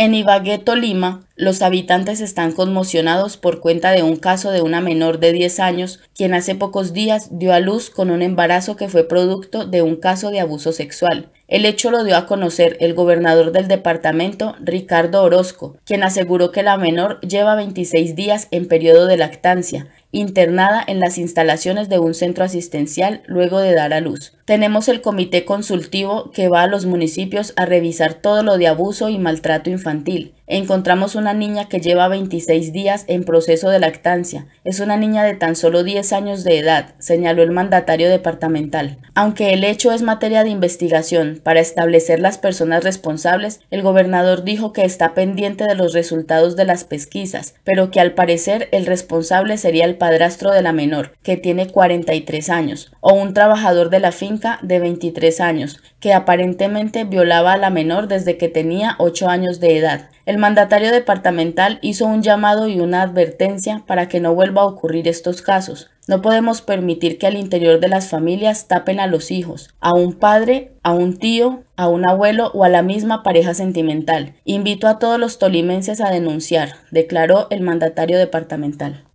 En Ibagueto, Lima, los habitantes están conmocionados por cuenta de un caso de una menor de 10 años, quien hace pocos días dio a luz con un embarazo que fue producto de un caso de abuso sexual. El hecho lo dio a conocer el gobernador del departamento, Ricardo Orozco, quien aseguró que la menor lleva 26 días en periodo de lactancia, internada en las instalaciones de un centro asistencial luego de dar a luz. Tenemos el comité consultivo que va a los municipios a revisar todo lo de abuso y maltrato infantil encontramos una niña que lleva 26 días en proceso de lactancia. Es una niña de tan solo 10 años de edad, señaló el mandatario departamental. Aunque el hecho es materia de investigación para establecer las personas responsables, el gobernador dijo que está pendiente de los resultados de las pesquisas, pero que al parecer el responsable sería el padrastro de la menor, que tiene 43 años, o un trabajador de la finca de 23 años, que aparentemente violaba a la menor desde que tenía 8 años de edad el mandatario departamental hizo un llamado y una advertencia para que no vuelva a ocurrir estos casos. No podemos permitir que al interior de las familias tapen a los hijos, a un padre, a un tío, a un abuelo o a la misma pareja sentimental. Invito a todos los tolimenses a denunciar, declaró el mandatario departamental.